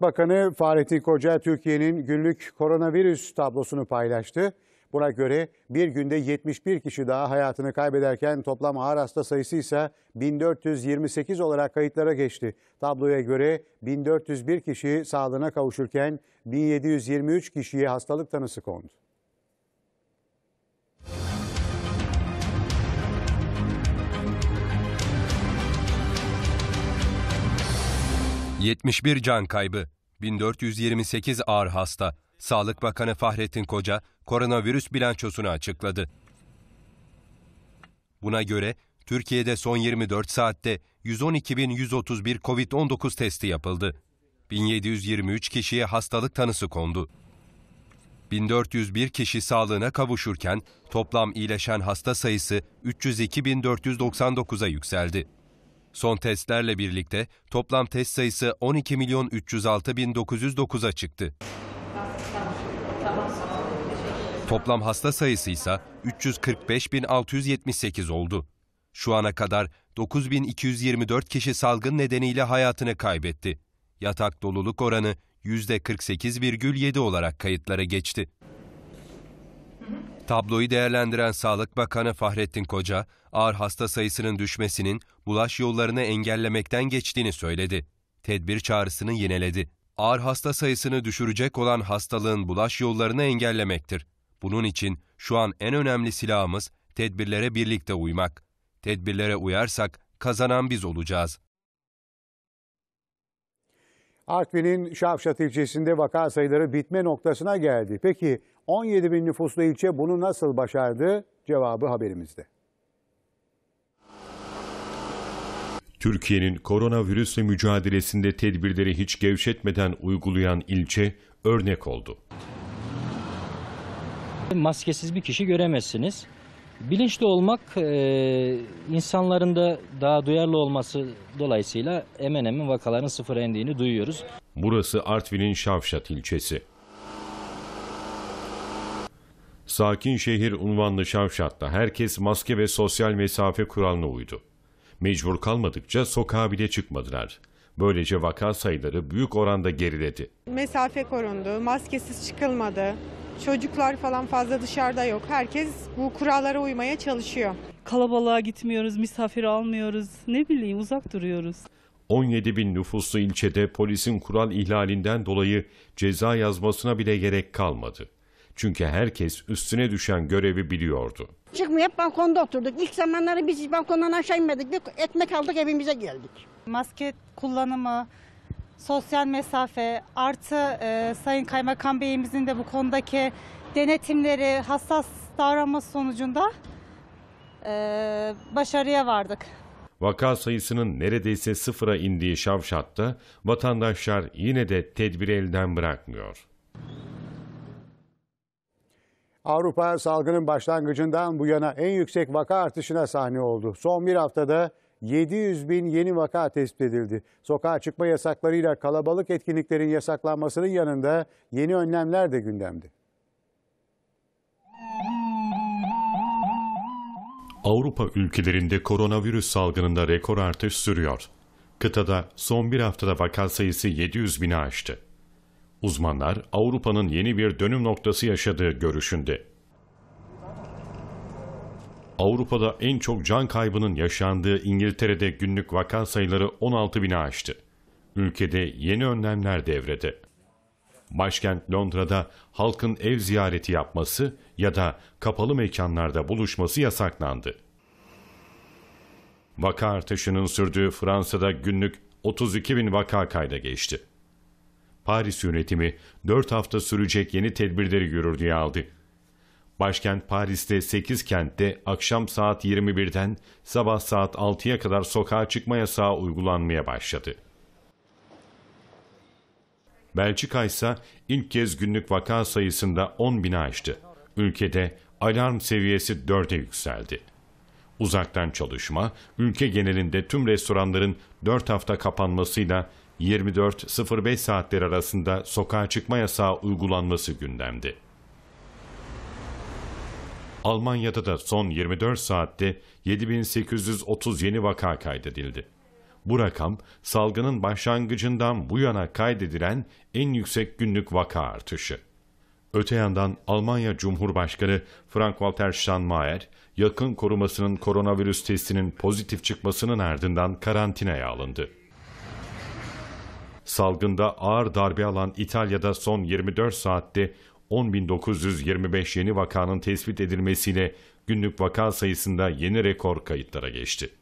Sağlık Bakanı Fahrettin Koca Türkiye'nin günlük koronavirüs tablosunu paylaştı. Buna göre bir günde 71 kişi daha hayatını kaybederken toplam ağır hasta sayısı ise 1428 olarak kayıtlara geçti. Tabloya göre 1401 kişi sağlığına kavuşurken 1723 kişiye hastalık tanısı kondu. 71 can kaybı, 1428 ağır hasta. Sağlık Bakanı Fahrettin Koca koronavirüs bilançosunu açıkladı. Buna göre Türkiye'de son 24 saatte 112.131 COVID-19 testi yapıldı. 1723 kişiye hastalık tanısı kondu. 1401 kişi sağlığına kavuşurken toplam iyileşen hasta sayısı 302.499'a yükseldi. Son testlerle birlikte toplam test sayısı 12 milyon 306 bin 909'a çıktı. Toplam hasta sayısı ise 345 bin 678 oldu. Şu ana kadar 9224 kişi salgın nedeniyle hayatını kaybetti. Yatak doluluk oranı %48,7 olarak kayıtlara geçti. Tabloyu değerlendiren Sağlık Bakanı Fahrettin Koca, ağır hasta sayısının düşmesinin bulaş yollarını engellemekten geçtiğini söyledi. Tedbir çağrısını yineledi. Ağır hasta sayısını düşürecek olan hastalığın bulaş yollarını engellemektir. Bunun için şu an en önemli silahımız tedbirlere birlikte uymak. Tedbirlere uyarsak kazanan biz olacağız. Artvin'in Şavşat ilçesinde vaka sayıları bitme noktasına geldi. Peki 17 bin nüfuslu ilçe bunu nasıl başardı? Cevabı haberimizde. Türkiye'nin koronavirüsle mücadelesinde tedbirleri hiç gevşetmeden uygulayan ilçe örnek oldu. Maskesiz bir kişi göremezsiniz. Bilinçli olmak e, insanların da daha duyarlı olması dolayısıyla hemen hemen vakaların sıfır indiğini duyuyoruz. Burası Artvin'in Şavşat ilçesi. Sakin şehir unvanlı Şavşat'ta herkes maske ve sosyal mesafe kuralına uydu. Mecbur kalmadıkça sokağa bile çıkmadılar. Böylece vaka sayıları büyük oranda geriledi. Mesafe korundu, maskesiz çıkılmadı. Çocuklar falan fazla dışarıda yok. Herkes bu kurallara uymaya çalışıyor. Kalabalığa gitmiyoruz, misafir almıyoruz. Ne bileyim uzak duruyoruz. 17 bin nüfuslu ilçede polisin kural ihlalinden dolayı ceza yazmasına bile gerek kalmadı. Çünkü herkes üstüne düşen görevi biliyordu. Çıkmayıp balkonda oturduk. İlk zamanları biz balkondan aşağı inmedik. Bir ekmek aldık evimize geldik. Maske kullanımı, sosyal mesafe artı e, Sayın Kaymakam Bey'imizin de bu konudaki denetimleri hassas davranması sonucunda e, başarıya vardık. Vaka sayısının neredeyse sıfıra indiği Şavşat'ta vatandaşlar yine de tedbiri elden bırakmıyor. Avrupa salgının başlangıcından bu yana en yüksek vaka artışına sahne oldu. Son bir haftada 700 bin yeni vaka tespit edildi. Sokağa çıkma yasaklarıyla kalabalık etkinliklerin yasaklanmasının yanında yeni önlemler de gündemdi. Avrupa ülkelerinde koronavirüs salgınında rekor artış sürüyor. Kıtada son bir haftada vaka sayısı 700 bini aştı. Uzmanlar Avrupa'nın yeni bir dönüm noktası yaşadığı görüşünde. Avrupa'da en çok can kaybının yaşandığı İngiltere'de günlük vaka sayıları 16 bini aştı. Ülkede yeni önlemler devrede. Başkent Londra'da halkın ev ziyareti yapması ya da kapalı mekanlarda buluşması yasaklandı. Vaka artışının sürdüğü Fransa'da günlük 32 bin vaka kayda geçti. Paris yönetimi 4 hafta sürecek yeni tedbirleri yürürlüğe aldı. Başkent Paris'te 8 kentte akşam saat 21'den sabah saat 6'ya kadar sokağa çıkma yasağı uygulanmaya başladı. Belçika ise ilk kez günlük vaka sayısında 10 bini aştı. Ülkede alarm seviyesi 4'e yükseldi. Uzaktan çalışma, ülke genelinde tüm restoranların 4 hafta kapanmasıyla 24-05 saatler arasında sokağa çıkma yasağı uygulanması gündemdi. Almanya'da da son 24 saatte 7830 yeni vaka kaydedildi. Bu rakam salgının başlangıcından bu yana kaydedilen en yüksek günlük vaka artışı. Öte yandan Almanya Cumhurbaşkanı Frank-Walter Steinmeier, yakın korumasının koronavirüs testinin pozitif çıkmasının ardından karantinaya alındı. Salgında ağır darbe alan İtalya'da son 24 saatte 10.925 yeni vakanın tespit edilmesiyle günlük vaka sayısında yeni rekor kayıtlara geçti.